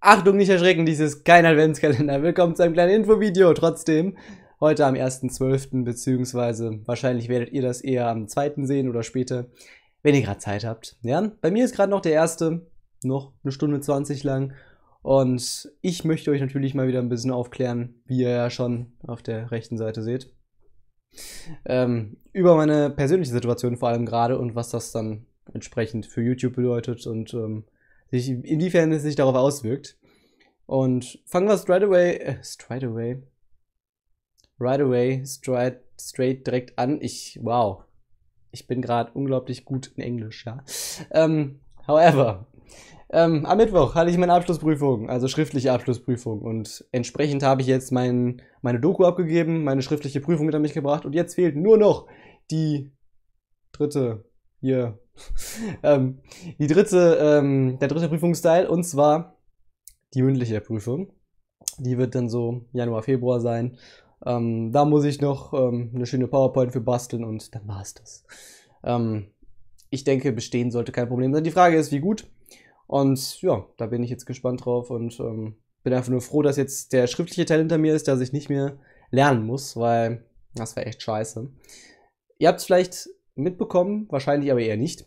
Achtung, nicht erschrecken, dies ist kein Adventskalender. Willkommen zu einem kleinen Infovideo trotzdem. Heute am 1.12. beziehungsweise wahrscheinlich werdet ihr das eher am 2. sehen oder später, wenn ihr gerade Zeit habt. Ja, bei mir ist gerade noch der erste, noch eine Stunde 20 lang. Und ich möchte euch natürlich mal wieder ein bisschen aufklären, wie ihr ja schon auf der rechten Seite seht. Ähm, über meine persönliche Situation vor allem gerade und was das dann entsprechend für YouTube bedeutet und ähm, sich, inwiefern es sich darauf auswirkt. Und fangen wir straight away, äh, straight away, right away, straight, straight direkt an. Ich, wow, ich bin gerade unglaublich gut in Englisch, ja. Ähm, however, ähm, am Mittwoch hatte ich meine Abschlussprüfung, also schriftliche Abschlussprüfung. Und entsprechend habe ich jetzt mein, meine Doku abgegeben, meine schriftliche Prüfung hinter mich gebracht. Und jetzt fehlt nur noch die dritte hier. ähm, die dritte, ähm, der dritte Prüfungsteil, und zwar die mündliche Prüfung. Die wird dann so Januar, Februar sein. Ähm, da muss ich noch ähm, eine schöne PowerPoint für basteln und dann war es das. Ähm, ich denke, bestehen sollte kein Problem sein. Die Frage ist, wie gut. Und ja, da bin ich jetzt gespannt drauf und ähm, bin einfach nur froh, dass jetzt der schriftliche Teil hinter mir ist, dass ich nicht mehr lernen muss, weil das war echt scheiße. Ihr habt es vielleicht mitbekommen, wahrscheinlich aber eher nicht.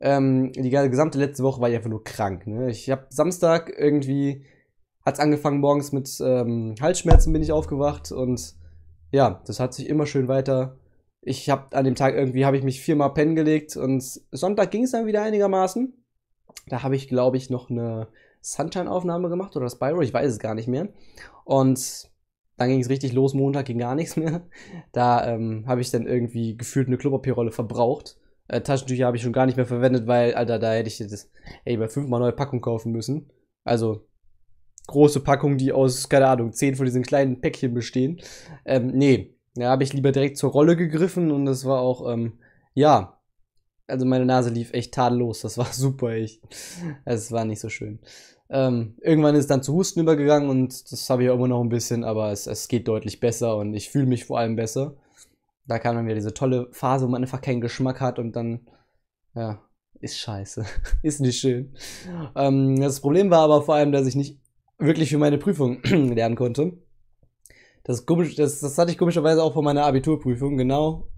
Ähm, die gesamte letzte Woche war ich einfach nur krank. Ne? Ich habe Samstag irgendwie, hat es angefangen morgens mit ähm, Halsschmerzen bin ich aufgewacht und ja, das hat sich immer schön weiter. Ich habe an dem Tag irgendwie, habe ich mich viermal pennen gelegt und Sonntag ging es dann wieder einigermaßen. Da habe ich, glaube ich, noch eine Sunshine-Aufnahme gemacht oder Spyro, ich weiß es gar nicht mehr. Und dann ging es richtig los, Montag ging gar nichts mehr. Da ähm, habe ich dann irgendwie gefühlt eine Klopapierrolle verbraucht. Äh, Taschentücher habe ich schon gar nicht mehr verwendet, weil, Alter, da hätte ich das, ey, bei fünfmal neue Packung kaufen müssen. Also große Packung, die aus, keine Ahnung, zehn von diesen kleinen Päckchen bestehen. Ähm, nee, da habe ich lieber direkt zur Rolle gegriffen und das war auch, ähm, ja, also meine Nase lief echt tadellos. Das war super. Ich, es war nicht so schön. Ähm, irgendwann ist dann zu Husten übergegangen und das habe ich auch immer noch ein bisschen, aber es, es geht deutlich besser und ich fühle mich vor allem besser. Da kam dann wieder diese tolle Phase, wo man einfach keinen Geschmack hat und dann, ja, ist scheiße. ist nicht schön. Ähm, das Problem war aber vor allem, dass ich nicht wirklich für meine Prüfung lernen konnte. Das, komisch, das, das hatte ich komischerweise auch vor meiner Abiturprüfung, genau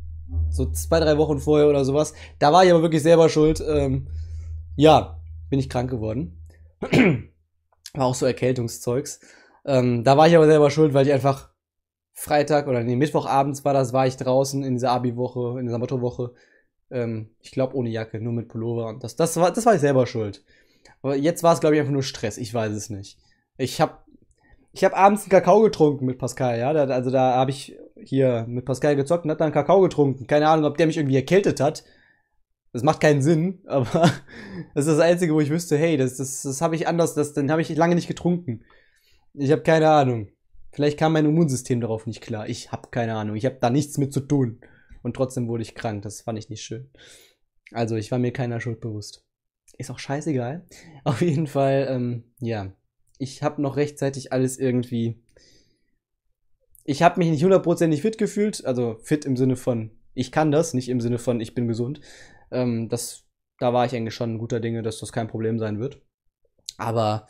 so zwei, drei Wochen vorher oder sowas. Da war ich aber wirklich selber schuld. Ähm, ja, bin ich krank geworden. war auch so Erkältungszeugs. Ähm, da war ich aber selber schuld, weil ich einfach Freitag oder nee, Mittwochabends war das, war ich draußen in dieser Abi-Woche, in dieser Mottowoche. Ähm, ich glaube ohne Jacke, nur mit Pullover. Und das, das, war, das war ich selber schuld. Aber jetzt war es, glaube ich, einfach nur Stress. Ich weiß es nicht. Ich habe ich hab abends einen Kakao getrunken mit Pascal, ja. Da, also da habe ich hier mit Pascal gezockt und hat dann Kakao getrunken. Keine Ahnung, ob der mich irgendwie erkältet hat. Das macht keinen Sinn, aber das ist das Einzige, wo ich wüsste, hey, das, das, das habe ich anders, das, den habe ich lange nicht getrunken. Ich habe keine Ahnung. Vielleicht kam mein Immunsystem darauf nicht klar. Ich habe keine Ahnung. Ich habe da nichts mit zu tun. Und trotzdem wurde ich krank. Das fand ich nicht schön. Also, ich war mir keiner Schuld bewusst. Ist auch scheißegal. Auf jeden Fall, ähm, ja. Ich habe noch rechtzeitig alles irgendwie ich habe mich nicht hundertprozentig fit gefühlt, also fit im Sinne von, ich kann das, nicht im Sinne von, ich bin gesund. Ähm, das, da war ich eigentlich schon guter Dinge, dass das kein Problem sein wird. Aber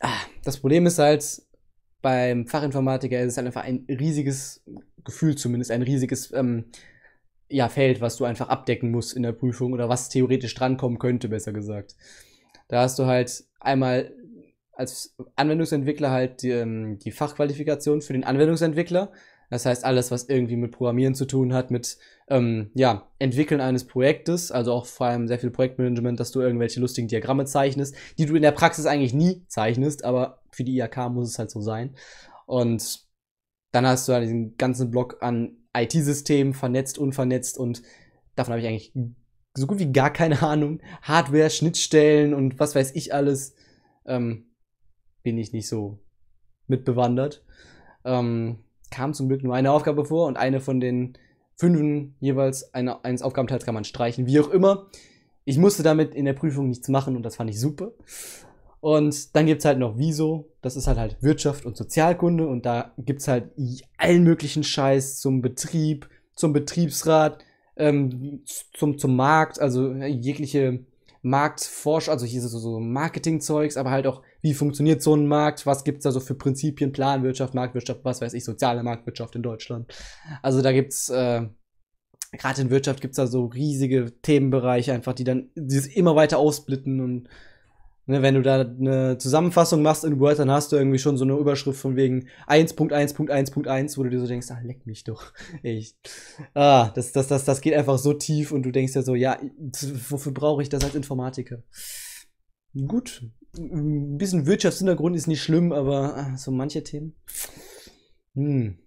ach, das Problem ist halt, beim Fachinformatiker ist es halt einfach ein riesiges Gefühl, zumindest ein riesiges ähm, ja, Feld, was du einfach abdecken musst in der Prüfung oder was theoretisch drankommen könnte, besser gesagt. Da hast du halt einmal als Anwendungsentwickler halt die, ähm, die Fachqualifikation für den Anwendungsentwickler. Das heißt, alles, was irgendwie mit Programmieren zu tun hat, mit ähm, ja, Entwickeln eines Projektes, also auch vor allem sehr viel Projektmanagement, dass du irgendwelche lustigen Diagramme zeichnest, die du in der Praxis eigentlich nie zeichnest, aber für die IAK muss es halt so sein. Und dann hast du halt diesen ganzen Block an IT-Systemen, vernetzt, unvernetzt und davon habe ich eigentlich so gut wie gar keine Ahnung. Hardware, Schnittstellen und was weiß ich alles. Ähm, bin ich nicht so mitbewandert. Ähm, kam zum Glück nur eine Aufgabe vor und eine von den fünf jeweils eine, eines Aufgabenteils kann man streichen, wie auch immer. Ich musste damit in der Prüfung nichts machen und das fand ich super. Und dann gibt es halt noch Wieso, das ist halt halt Wirtschaft und Sozialkunde und da gibt es halt allen möglichen Scheiß zum Betrieb, zum Betriebsrat, ähm, zum, zum Markt, also äh, jegliche Marktforschung, also hier so, so Marketing-Zeugs, aber halt auch wie funktioniert so ein Markt, was gibt's da so für Prinzipien, Planwirtschaft, Marktwirtschaft, was weiß ich, soziale Marktwirtschaft in Deutschland. Also da gibt's äh, gerade in Wirtschaft gibt's da so riesige Themenbereiche einfach, die dann die es immer weiter ausblitten und ne, wenn du da eine Zusammenfassung machst in Word, dann hast du irgendwie schon so eine Überschrift von wegen 1.1.1.1, wo du dir so denkst, ah, leck mich doch. Ich, ah, das, das, das, das geht einfach so tief und du denkst ja so, ja, wofür brauche ich das als Informatiker? Gut, ein bisschen Wirtschaftshintergrund ist nicht schlimm, aber äh, so manche Themen. Hm.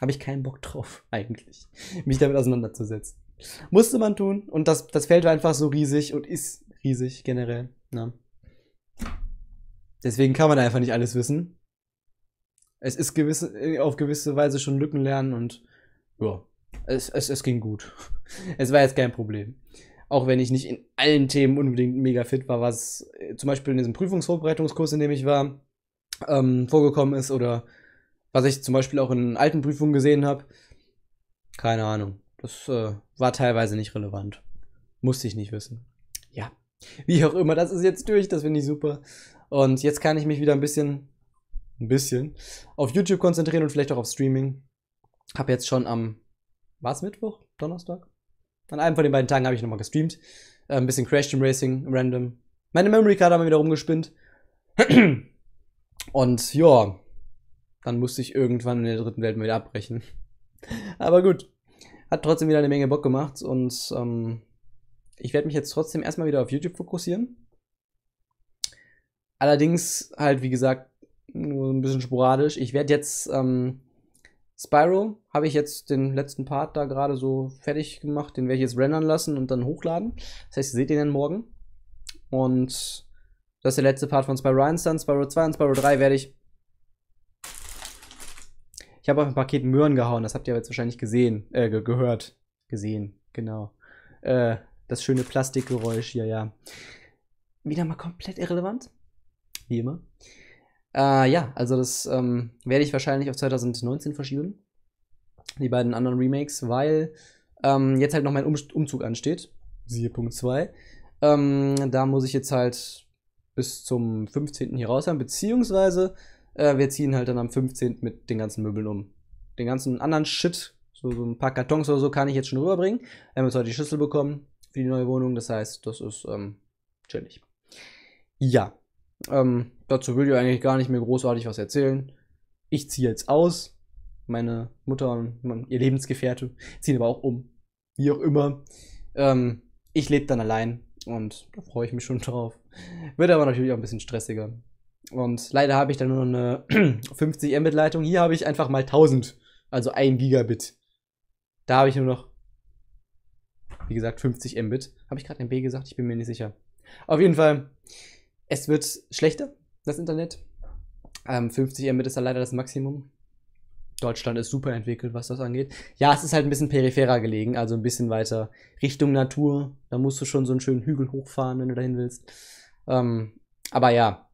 Habe ich keinen Bock drauf, eigentlich, mich damit auseinanderzusetzen. Musste man tun und das, das Feld war einfach so riesig und ist riesig generell. Na. Ne? Deswegen kann man einfach nicht alles wissen. Es ist gewisse, äh, auf gewisse Weise schon Lücken lernen und ja, es, es, es ging gut. Es war jetzt kein Problem auch wenn ich nicht in allen Themen unbedingt mega fit war, was äh, zum Beispiel in diesem Prüfungsvorbereitungskurs, in dem ich war, ähm, vorgekommen ist oder was ich zum Beispiel auch in alten Prüfungen gesehen habe. Keine Ahnung. Das äh, war teilweise nicht relevant. Musste ich nicht wissen. Ja. Wie auch immer, das ist jetzt durch, das finde ich super. Und jetzt kann ich mich wieder ein bisschen, ein bisschen, auf YouTube konzentrieren und vielleicht auch auf Streaming. Hab jetzt schon am, war es Mittwoch? Donnerstag? An einem von den beiden Tagen habe ich nochmal gestreamt. Äh, ein bisschen Crash Team Racing, random. Meine Memory Card haben wir wieder rumgespinnt. Und ja, dann musste ich irgendwann in der dritten Welt mal wieder abbrechen. Aber gut, hat trotzdem wieder eine Menge Bock gemacht und ähm, ich werde mich jetzt trotzdem erstmal wieder auf YouTube fokussieren. Allerdings halt, wie gesagt, nur ein bisschen sporadisch. Ich werde jetzt ähm, Spyro habe ich jetzt den letzten Part da gerade so fertig gemacht. Den werde ich jetzt rendern lassen und dann hochladen. Das heißt, ihr seht den dann morgen. Und das ist der letzte Part von Spyro 1 dann. Spyro 2 und Spyro 3 werde ich. Ich habe auf ein Paket Möhren gehauen. Das habt ihr jetzt wahrscheinlich gesehen. Äh, ge gehört. Gesehen, genau. Äh, das schöne Plastikgeräusch hier, ja. Wieder mal komplett irrelevant. Wie immer. Äh, ja, also das ähm, werde ich wahrscheinlich auf 2019 verschieben. Die beiden anderen Remakes, weil ähm, jetzt halt noch mein um Umzug ansteht. Siehe Punkt 2. Ähm, da muss ich jetzt halt bis zum 15. hier raus haben, beziehungsweise äh, wir ziehen halt dann am 15. mit den ganzen Möbeln um. Den ganzen anderen Shit, so, so ein paar Kartons oder so, kann ich jetzt schon rüberbringen. Wir haben jetzt heute die Schüssel bekommen für die neue Wohnung, das heißt, das ist ähm, chillig. Ja, ähm, dazu will ich eigentlich gar nicht mehr großartig was erzählen. Ich ziehe jetzt aus. Meine Mutter und mein, ihr Lebensgefährte ziehen aber auch um. Wie auch immer. Ähm, ich lebe dann allein und da freue ich mich schon drauf. Wird aber natürlich auch ein bisschen stressiger. Und leider habe ich dann nur eine 50 Mbit Leitung. Hier habe ich einfach mal 1000, also 1 Gigabit. Da habe ich nur noch, wie gesagt, 50 Mbit. Habe ich gerade ein B gesagt? Ich bin mir nicht sicher. Auf jeden Fall, es wird schlechter das Internet. Ähm, 50 Mbit ist da leider das Maximum. Deutschland ist super entwickelt, was das angeht. Ja, es ist halt ein bisschen peripherer gelegen, also ein bisschen weiter Richtung Natur. Da musst du schon so einen schönen Hügel hochfahren, wenn du dahin willst. Ähm, aber ja,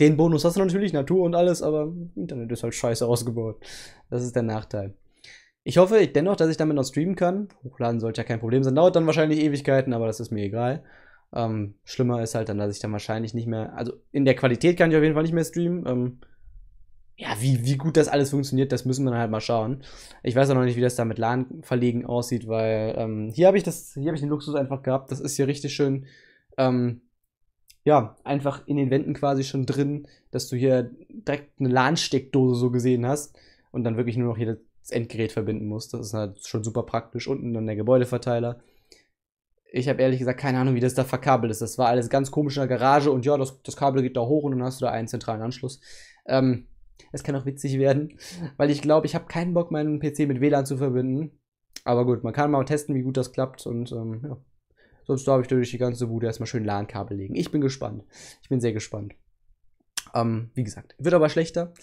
den Bonus hast du natürlich, Natur und alles, aber Internet ist halt scheiße ausgebaut. Das ist der Nachteil. Ich hoffe dennoch, dass ich damit noch streamen kann. Hochladen sollte ja kein Problem sein. Dauert dann wahrscheinlich Ewigkeiten, aber das ist mir egal. Ähm, schlimmer ist halt dann, dass ich dann wahrscheinlich nicht mehr, also in der Qualität kann ich auf jeden Fall nicht mehr streamen. Ähm, ja, wie, wie gut das alles funktioniert, das müssen wir dann halt mal schauen. Ich weiß auch noch nicht, wie das da mit LAN-Verlegen aussieht, weil ähm, hier habe ich das, hier habe ich den Luxus einfach gehabt. Das ist hier richtig schön, ähm, ja, einfach in den Wänden quasi schon drin, dass du hier direkt eine LAN-Steckdose so gesehen hast und dann wirklich nur noch hier das Endgerät verbinden musst. Das ist halt schon super praktisch. Unten dann der Gebäudeverteiler. Ich habe ehrlich gesagt keine Ahnung, wie das da verkabelt ist. Das war alles ganz komisch in der Garage und ja, das, das Kabel geht da hoch und dann hast du da einen zentralen Anschluss. Ähm, es kann auch witzig werden, weil ich glaube, ich habe keinen Bock, meinen PC mit WLAN zu verbinden. Aber gut, man kann mal testen, wie gut das klappt und ähm, ja. Sonst darf ich durch die ganze Bude erstmal schön LAN-Kabel legen. Ich bin gespannt. Ich bin sehr gespannt. Ähm, wie gesagt, wird aber schlechter.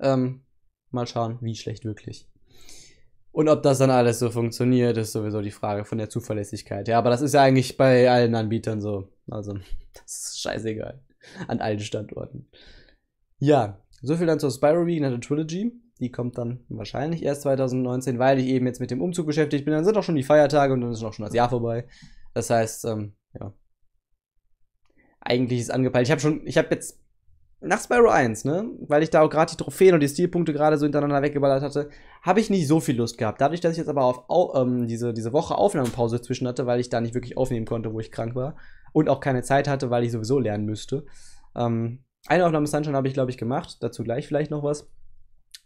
Ähm, mal schauen, wie schlecht wirklich. Und ob das dann alles so funktioniert, ist sowieso die Frage von der Zuverlässigkeit. Ja, aber das ist ja eigentlich bei allen Anbietern so. Also, das ist scheißegal. An allen Standorten. Ja, soviel dann zur Spyro Reignited Trilogy. Die kommt dann wahrscheinlich erst 2019, weil ich eben jetzt mit dem Umzug beschäftigt bin. Dann sind auch schon die Feiertage und dann ist auch schon das Jahr vorbei. Das heißt, ähm, ja. Eigentlich ist angepeilt. Ich habe schon, ich habe jetzt nach Spyro 1, ne, weil ich da auch gerade die Trophäen und die Stilpunkte gerade so hintereinander weggeballert hatte, habe ich nicht so viel Lust gehabt. Dadurch, dass ich jetzt aber auf, auf ähm, diese, diese Woche Aufnahmepause zwischen hatte, weil ich da nicht wirklich aufnehmen konnte, wo ich krank war und auch keine Zeit hatte, weil ich sowieso lernen müsste. Ähm, eine Aufnahme Sunshine habe ich, glaube ich, gemacht. Dazu gleich vielleicht noch was.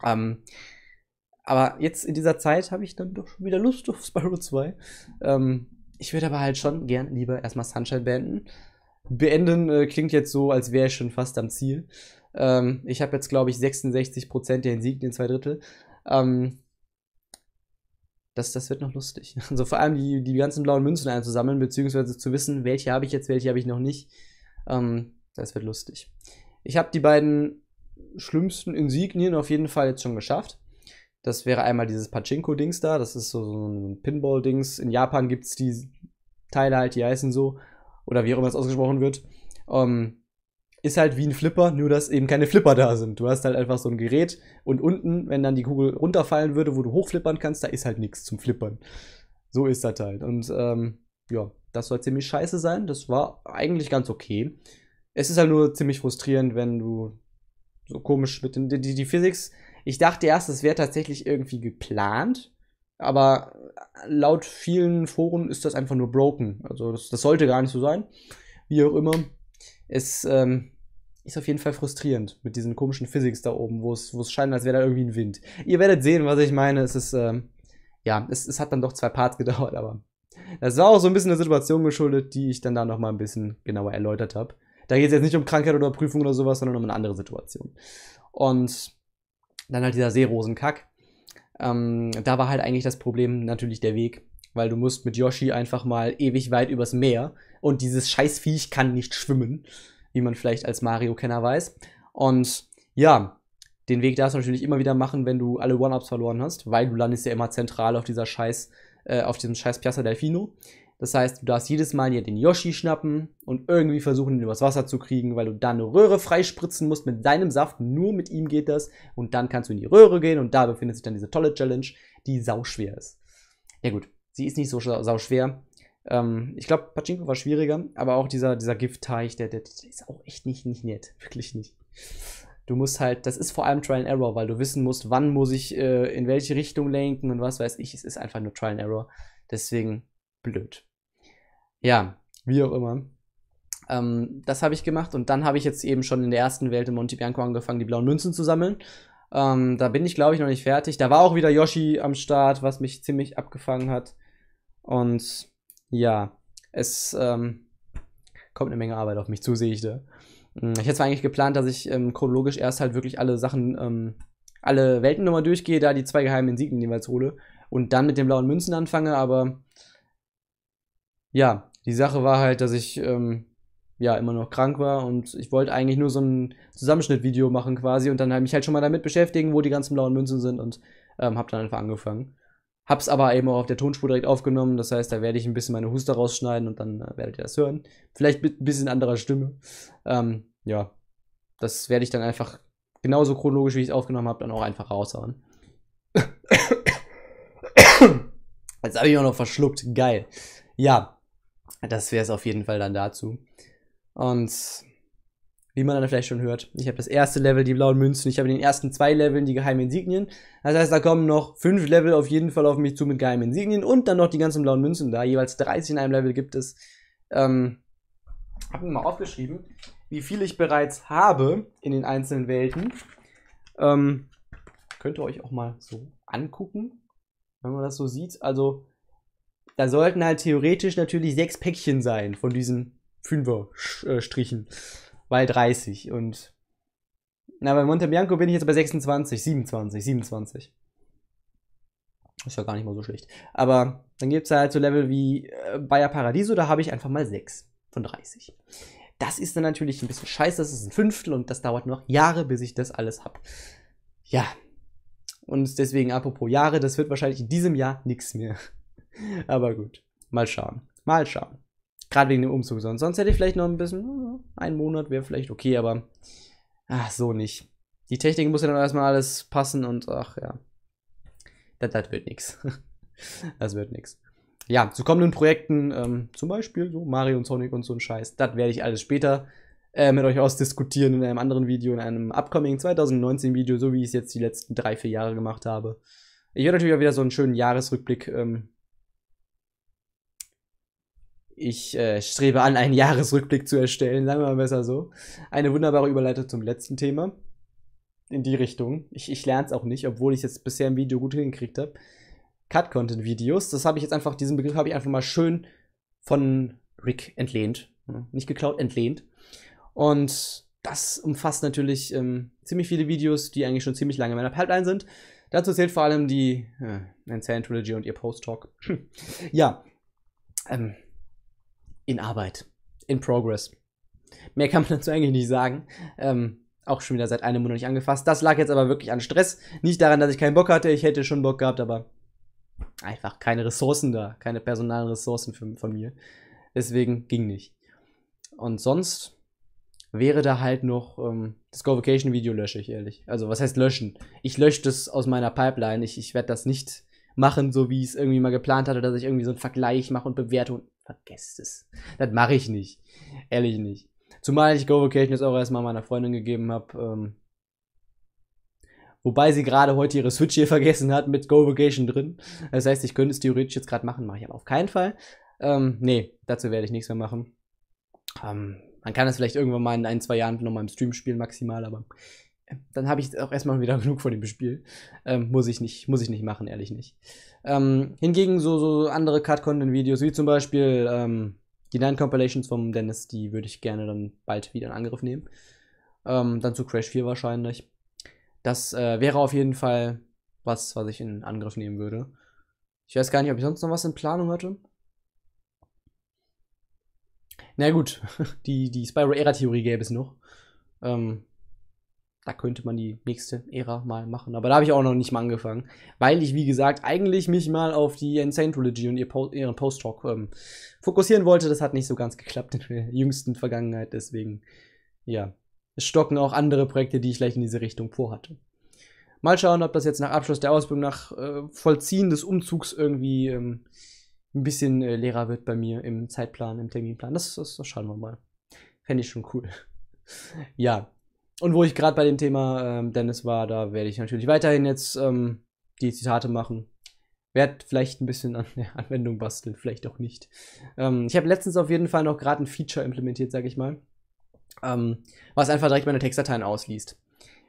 Ähm, aber jetzt in dieser Zeit habe ich dann doch schon wieder Lust auf Spyro 2. Ähm, ich würde aber halt schon gern lieber erstmal Sunshine beenden beenden äh, klingt jetzt so, als wäre ich schon fast am Ziel. Ähm, ich habe jetzt, glaube ich, 66% der Insignien, zwei Drittel. Ähm, das, das wird noch lustig. Also vor allem die, die ganzen blauen Münzen einzusammeln, beziehungsweise zu wissen, welche habe ich jetzt, welche habe ich noch nicht. Ähm, das wird lustig. Ich habe die beiden schlimmsten Insignien auf jeden Fall jetzt schon geschafft. Das wäre einmal dieses Pachinko-Dings da, das ist so, so ein Pinball-Dings. In Japan gibt es die Teile halt, die heißen so oder wie auch immer es ausgesprochen wird, ähm, ist halt wie ein Flipper, nur dass eben keine Flipper da sind. Du hast halt einfach so ein Gerät und unten, wenn dann die Kugel runterfallen würde, wo du hochflippern kannst, da ist halt nichts zum Flippern. So ist das halt. Und ähm, ja, das soll ziemlich scheiße sein. Das war eigentlich ganz okay. Es ist halt nur ziemlich frustrierend, wenn du so komisch mit den die, die Physics. Ich dachte erst, es wäre tatsächlich irgendwie geplant, aber laut vielen Foren ist das einfach nur broken. Also das, das sollte gar nicht so sein. Wie auch immer. Es ähm, ist auf jeden Fall frustrierend mit diesen komischen Physics da oben, wo es, wo es scheint, als wäre da irgendwie ein Wind. Ihr werdet sehen, was ich meine. Es ist, ähm, ja, es, es hat dann doch zwei Parts gedauert, aber das war auch so ein bisschen der Situation geschuldet, die ich dann da nochmal ein bisschen genauer erläutert habe. Da geht es jetzt nicht um Krankheit oder Prüfung oder sowas, sondern um eine andere Situation. Und dann halt dieser Seerosenkack. Ähm, da war halt eigentlich das Problem natürlich der Weg, weil du musst mit Yoshi einfach mal ewig weit übers Meer und dieses Scheißviech kann nicht schwimmen, wie man vielleicht als Mario-Kenner weiß. Und ja, den Weg darfst du natürlich immer wieder machen, wenn du alle One-Ups verloren hast, weil du landest ja immer zentral auf dieser Scheiß, äh, auf diesem Scheiß Piazza Delfino. Das heißt, du darfst jedes Mal hier den Yoshi schnappen und irgendwie versuchen, ihn übers Wasser zu kriegen, weil du dann eine Röhre freispritzen musst mit deinem Saft. Nur mit ihm geht das. Und dann kannst du in die Röhre gehen und da befindet sich dann diese tolle Challenge, die sauschwer ist. Ja gut, sie ist nicht so sauschwer. Ähm, ich glaube, Pachinko war schwieriger, aber auch dieser, dieser Giftteich, der, der, der ist auch echt nicht, nicht nett. Wirklich nicht du musst halt, das ist vor allem Trial and Error, weil du wissen musst, wann muss ich äh, in welche Richtung lenken und was weiß ich. Es ist einfach nur Trial and Error. Deswegen blöd. Ja. Wie auch immer. Ähm, das habe ich gemacht und dann habe ich jetzt eben schon in der ersten Welt in Monte Bianco angefangen, die blauen Münzen zu sammeln. Ähm, da bin ich, glaube ich, noch nicht fertig. Da war auch wieder Yoshi am Start, was mich ziemlich abgefangen hat. Und ja, es ähm, kommt eine Menge Arbeit auf mich zu, sehe ich da. Hm, ich hätte zwar eigentlich geplant, dass ich ähm, chronologisch erst halt wirklich alle Sachen, ähm, alle Welten nochmal durchgehe, da die zwei geheimen Insignien jeweils hole und dann mit den blauen Münzen anfange, aber ja, die Sache war halt, dass ich ähm, ja immer noch krank war und ich wollte eigentlich nur so ein Zusammenschnittvideo machen quasi und dann halt mich halt schon mal damit beschäftigen, wo die ganzen blauen Münzen sind und ähm, habe dann einfach angefangen. Hab's aber eben auch auf der Tonspur direkt aufgenommen, das heißt, da werde ich ein bisschen meine Huster rausschneiden und dann äh, werdet ihr das hören. Vielleicht mit ein bisschen anderer Stimme. Ähm, ja, das werde ich dann einfach genauso chronologisch, wie ich es aufgenommen habe, dann auch einfach raushauen. Jetzt habe ich auch noch verschluckt. Geil. Ja, das wäre es auf jeden Fall dann dazu. Und wie man dann vielleicht schon hört, ich habe das erste Level, die blauen Münzen, ich habe in den ersten zwei Leveln die geheimen Insignien. Das heißt, da kommen noch fünf Level auf jeden Fall auf mich zu mit geheimen Insignien und dann noch die ganzen blauen Münzen da. Jeweils 30 in einem Level gibt es. Ähm, habe mir mal aufgeschrieben, wie viel ich bereits habe in den einzelnen Welten. Ähm, könnt ihr euch auch mal so angucken, wenn man das so sieht. Also da sollten halt theoretisch natürlich sechs Päckchen sein von diesen Fünferstrichen. Äh, strichen Weil 30. Und. Na, bei Monte Bianco bin ich jetzt bei 26, 27, 27. Ist ja gar nicht mal so schlecht. Aber dann gibt es halt so Level wie äh, Bayer Paradiso, da habe ich einfach mal 6 von 30. Das ist dann natürlich ein bisschen scheiße, das ist ein Fünftel und das dauert noch Jahre, bis ich das alles habe. Ja. Und deswegen, apropos Jahre, das wird wahrscheinlich in diesem Jahr nichts mehr. Aber gut, mal schauen. Mal schauen. Gerade wegen dem Umzug. Sonst, sonst hätte ich vielleicht noch ein bisschen, ein Monat wäre vielleicht okay, aber ach, so nicht. Die Technik muss ja dann erstmal alles passen und ach ja. Das, wird nichts. Das wird nichts. Ja, zu kommenden Projekten, ähm, zum Beispiel so Mario und Sonic und so ein Scheiß, das werde ich alles später äh, mit euch ausdiskutieren in einem anderen Video, in einem upcoming 2019 Video, so wie ich es jetzt die letzten drei, vier Jahre gemacht habe. Ich werde natürlich auch wieder so einen schönen Jahresrückblick ähm, ich äh, strebe an, einen Jahresrückblick zu erstellen, sagen wir mal besser so. Eine wunderbare Überleitung zum letzten Thema. In die Richtung. Ich, ich lerne es auch nicht, obwohl ich es bisher im Video gut hingekriegt habe. Cut-Content-Videos, das habe ich jetzt einfach, diesen Begriff habe ich einfach mal schön von Rick entlehnt. Nicht geklaut, entlehnt. Und das umfasst natürlich ähm, ziemlich viele Videos, die eigentlich schon ziemlich lange in meiner Pipeline sind. Dazu zählt vor allem die äh, Insane Trilogy und ihr Post-Talk. ja, ähm, in Arbeit, in Progress. Mehr kann man dazu eigentlich nicht sagen. Ähm, auch schon wieder seit einem Monat nicht angefasst. Das lag jetzt aber wirklich an Stress. Nicht daran, dass ich keinen Bock hatte. Ich hätte schon Bock gehabt, aber einfach keine Ressourcen da. Keine personalen Ressourcen für, von mir. Deswegen ging nicht. Und sonst wäre da halt noch ähm, das Convocation-Video lösche ich, ehrlich. Also, was heißt löschen? Ich lösche das aus meiner Pipeline. Ich, ich werde das nicht machen, so wie ich es irgendwie mal geplant hatte, dass ich irgendwie so einen Vergleich mache und Bewertung vergesst es. Das mache ich nicht. Ehrlich nicht. Zumal ich GoVocation jetzt auch erstmal meiner Freundin gegeben habe. Ähm, wobei sie gerade heute ihre Switch hier vergessen hat mit GoVocation drin. Das heißt, ich könnte es theoretisch jetzt gerade machen, mache ich aber auf keinen Fall. Ähm, nee, dazu werde ich nichts mehr machen. Ähm, man kann es vielleicht irgendwann mal in ein, zwei Jahren nochmal im Stream spielen, maximal, aber dann habe ich auch erstmal wieder genug von dem Spiel. Ähm, muss, ich nicht, muss ich nicht machen, ehrlich nicht. Ähm, hingegen so, so andere Cut-Content-Videos, wie zum Beispiel ähm, die Nine Compilations vom Dennis, die würde ich gerne dann bald wieder in Angriff nehmen. Ähm, dann zu Crash 4 wahrscheinlich. Das äh, wäre auf jeden Fall was, was ich in Angriff nehmen würde. Ich weiß gar nicht, ob ich sonst noch was in Planung hatte. Na gut, die, die Spyro-Era-Theorie gäbe es noch. Ähm, da könnte man die nächste Ära mal machen. Aber da habe ich auch noch nicht mal angefangen, weil ich, wie gesagt, eigentlich mich mal auf die Insane Trilogy und ihr po ihren Post-Talk ähm, fokussieren wollte. Das hat nicht so ganz geklappt in der jüngsten Vergangenheit. Deswegen, ja, es stocken auch andere Projekte, die ich gleich in diese Richtung vorhatte. Mal schauen, ob das jetzt nach Abschluss der Ausbildung, nach äh, Vollziehen des Umzugs irgendwie ähm, ein bisschen äh, leerer wird bei mir im Zeitplan, im Terminplan. Das, das, das schauen wir mal. Fände ich schon cool. ja, und wo ich gerade bei dem Thema ähm, Dennis war, da werde ich natürlich weiterhin jetzt ähm, die Zitate machen. Werd vielleicht ein bisschen an der Anwendung basteln, vielleicht auch nicht. Ähm, ich habe letztens auf jeden Fall noch gerade ein Feature implementiert, sage ich mal, ähm, was einfach direkt meine Textdateien ausliest.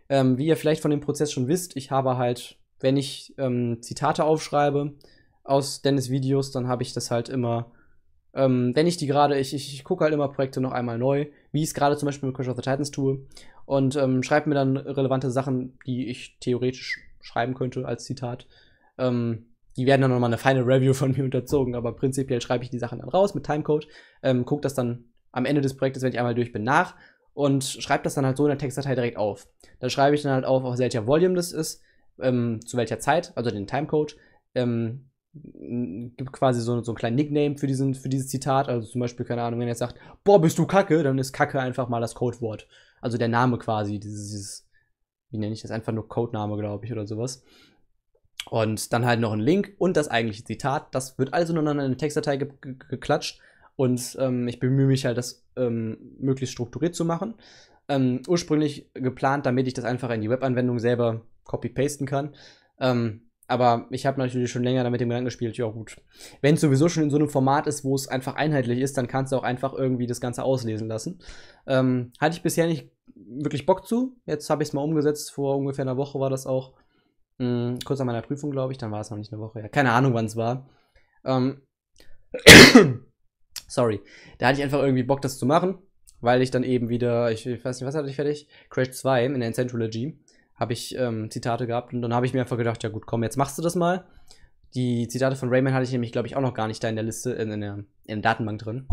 Ähm, wie ihr vielleicht von dem Prozess schon wisst, ich habe halt, wenn ich ähm, Zitate aufschreibe aus Dennis Videos, dann habe ich das halt immer ähm, wenn ich die gerade, ich, ich, ich gucke halt immer Projekte noch einmal neu, wie ich es gerade zum Beispiel mit Crash of the Titans tue und ähm, schreibt mir dann relevante Sachen, die ich theoretisch schreiben könnte als Zitat. Ähm, die werden dann nochmal eine feine Review von mir unterzogen, aber prinzipiell schreibe ich die Sachen dann raus mit Timecode, ähm, gucke das dann am Ende des Projektes, wenn ich einmal durch bin, nach und schreibe das dann halt so in der Textdatei direkt auf. Da schreibe ich dann halt auf, auf welcher Volume das ist, ähm, zu welcher Zeit, also den Timecode. Ähm, gibt quasi so, so einen kleinen Nickname für, diesen, für dieses Zitat. Also zum Beispiel, keine Ahnung, wenn er jetzt sagt, boah, bist du Kacke, dann ist Kacke einfach mal das Codewort also der Name quasi, dieses, dieses wie nenne ich das, einfach nur Codename, glaube ich, oder sowas. Und dann halt noch ein Link und das eigentliche Zitat. Das wird also nur in eine Textdatei ge ge geklatscht. Und ähm, ich bemühe mich halt, das ähm, möglichst strukturiert zu machen. Ähm, ursprünglich geplant, damit ich das einfach in die Webanwendung selber copy-pasten kann. Ähm, aber ich habe natürlich schon länger damit im Gedanken gespielt, ja gut. Wenn es sowieso schon in so einem Format ist, wo es einfach einheitlich ist, dann kannst du auch einfach irgendwie das Ganze auslesen lassen. Ähm, hatte ich bisher nicht wirklich Bock zu. Jetzt habe ich es mal umgesetzt. Vor ungefähr einer Woche war das auch. Mh, mm, kurz nach meiner Prüfung, glaube ich. Dann war es noch nicht eine Woche. Ja, keine Ahnung, wann es war. Ähm, sorry. Da hatte ich einfach irgendwie Bock, das zu machen. Weil ich dann eben wieder, ich, weiß nicht, was hatte ich fertig? Crash 2 in der Centrology habe ich ähm, Zitate gehabt und dann habe ich mir einfach gedacht, ja gut, komm, jetzt machst du das mal. Die Zitate von Rayman hatte ich nämlich, glaube ich, auch noch gar nicht da in der Liste, in, in, der, in der Datenbank drin.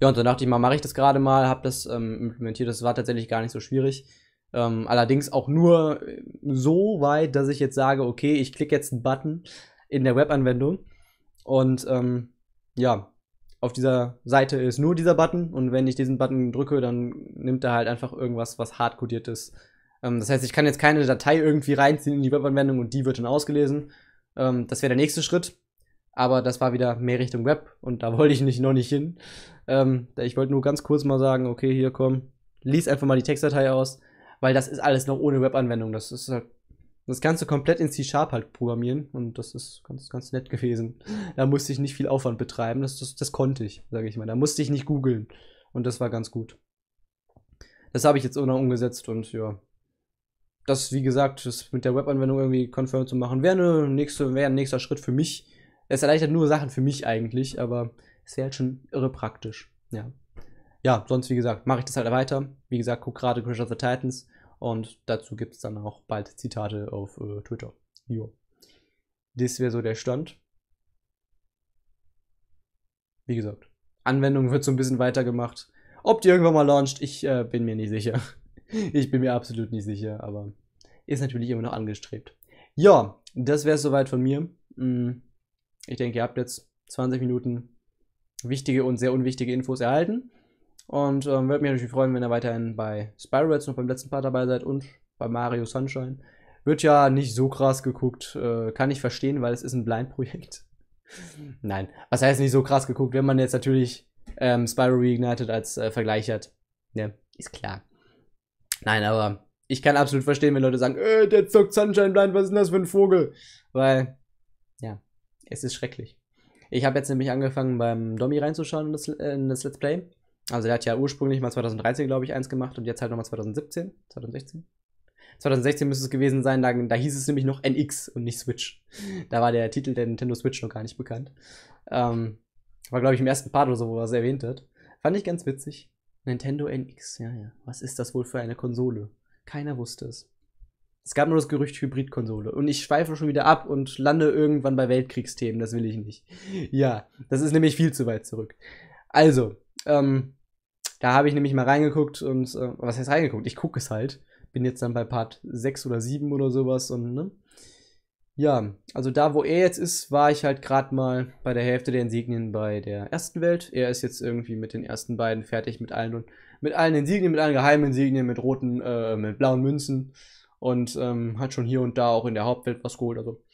Ja, und dann dachte ich mal, mache ich das gerade mal, habe das ähm, implementiert. Das war tatsächlich gar nicht so schwierig. Ähm, allerdings auch nur äh, so weit, dass ich jetzt sage, okay, ich klicke jetzt einen Button in der Webanwendung und ähm, ja, auf dieser Seite ist nur dieser Button und wenn ich diesen Button drücke, dann nimmt er halt einfach irgendwas, was hardcodiert ist. Ähm, das heißt, ich kann jetzt keine Datei irgendwie reinziehen in die Webanwendung und die wird dann ausgelesen. Ähm, das wäre der nächste Schritt. Aber das war wieder mehr Richtung Web und da wollte ich nicht, noch nicht hin. Ähm, ich wollte nur ganz kurz mal sagen, okay, hier komm, lies einfach mal die Textdatei aus, weil das ist alles noch ohne Web-Anwendung. Das ist halt das Ganze komplett in C-Sharp halt programmieren und das ist ganz, ganz nett gewesen. Da musste ich nicht viel Aufwand betreiben, das, das, das konnte ich, sage ich mal. Da musste ich nicht googeln und das war ganz gut. Das habe ich jetzt auch noch umgesetzt und ja. Das, wie gesagt, das mit der Webanwendung irgendwie confirm zu machen, wäre ne nächste, wär ein nächster Schritt für mich. Es erleichtert nur Sachen für mich eigentlich, aber es wäre halt schon irre praktisch. Ja. Ja, sonst, wie gesagt, mache ich das halt weiter. Wie gesagt, guck gerade Crash of the Titans und dazu gibt es dann auch bald Zitate auf äh, Twitter. Jo. Das wäre so der Stand. Wie gesagt, Anwendung wird so ein bisschen weitergemacht. Ob die irgendwann mal launcht, ich äh, bin mir nicht sicher. ich bin mir absolut nicht sicher, aber ist natürlich immer noch angestrebt. Ja, das wäre soweit von mir. Mm. Ich denke, ihr habt jetzt 20 Minuten wichtige und sehr unwichtige Infos erhalten. Und ähm, würde mich natürlich freuen, wenn ihr weiterhin bei jetzt noch beim letzten Part dabei seid und bei Mario Sunshine. Wird ja nicht so krass geguckt, äh, kann ich verstehen, weil es ist ein Blind-Projekt. Nein, was heißt nicht so krass geguckt, wenn man jetzt natürlich ähm, Spyro Reignited als äh, Vergleich hat. Ne, ist klar. Nein, aber ich kann absolut verstehen, wenn Leute sagen, äh, der zockt Sunshine Blind, was ist denn das für ein Vogel? Weil es ist schrecklich. Ich habe jetzt nämlich angefangen, beim Domi reinzuschauen in das, in das Let's Play. Also, der hat ja ursprünglich mal 2013, glaube ich, eins gemacht und jetzt halt nochmal 2017, 2016. 2016 müsste es gewesen sein, da, da, hieß es nämlich noch NX und nicht Switch. Da war der Titel der Nintendo Switch noch gar nicht bekannt. Ähm, war, glaube ich, im ersten Part oder so, wo er es erwähnt hat. Fand ich ganz witzig. Nintendo NX, ja, ja. Was ist das wohl für eine Konsole? Keiner wusste es. Es gab nur das Gerücht Hybridkonsole. Und ich schweife schon wieder ab und lande irgendwann bei Weltkriegsthemen. Das will ich nicht. Ja, das ist nämlich viel zu weit zurück. Also, ähm, da habe ich nämlich mal reingeguckt und, äh, was heißt reingeguckt? Ich gucke es halt. Bin jetzt dann bei Part 6 oder 7 oder sowas und, ne? Ja, also da, wo er jetzt ist, war ich halt gerade mal bei der Hälfte der Insignien bei der ersten Welt. Er ist jetzt irgendwie mit den ersten beiden fertig, mit allen, mit allen Insignien, mit allen geheimen Insignien, mit roten, äh, mit blauen Münzen und ähm, hat schon hier und da auch in der Hauptwelt was geholt. Also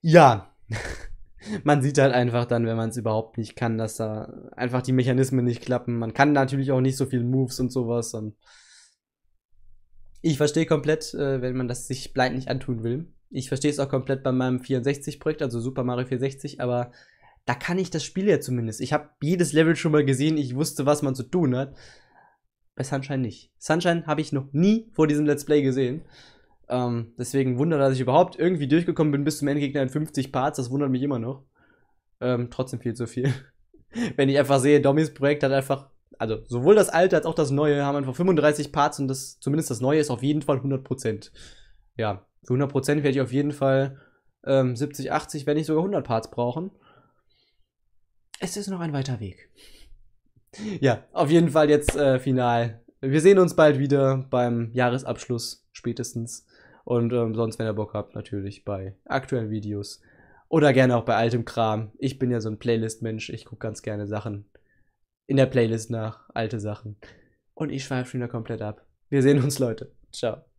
ja, man sieht halt einfach dann, wenn man es überhaupt nicht kann, dass da einfach die Mechanismen nicht klappen. Man kann natürlich auch nicht so viel Moves und sowas. Und ich verstehe komplett, äh, wenn man das sich blind nicht antun will. Ich verstehe es auch komplett bei meinem 64-Projekt, also Super Mario 64, aber da kann ich das Spiel ja zumindest. Ich habe jedes Level schon mal gesehen, ich wusste, was man zu tun hat. Bei Sunshine nicht. Sunshine habe ich noch nie vor diesem Let's Play gesehen. Ähm, deswegen wundert, dass ich überhaupt irgendwie durchgekommen bin bis zum Endgegner in 50 Parts. Das wundert mich immer noch. Ähm, trotzdem viel zu viel. Wenn ich einfach sehe, Dommys Projekt hat einfach, also sowohl das alte als auch das neue haben einfach 35 Parts und das, zumindest das neue ist auf jeden Fall 100%. Ja, für 100% werde ich auf jeden Fall ähm, 70, 80, wenn nicht sogar 100 Parts brauchen. Es ist noch ein weiter Weg. Ja, auf jeden Fall jetzt äh, final. Wir sehen uns bald wieder beim Jahresabschluss spätestens. Und ähm, sonst, wenn ihr Bock habt, natürlich bei aktuellen Videos. Oder gerne auch bei altem Kram. Ich bin ja so ein Playlist-Mensch. Ich gucke ganz gerne Sachen in der Playlist nach, alte Sachen. Und ich schweife schon wieder komplett ab. Wir sehen uns, Leute. Ciao.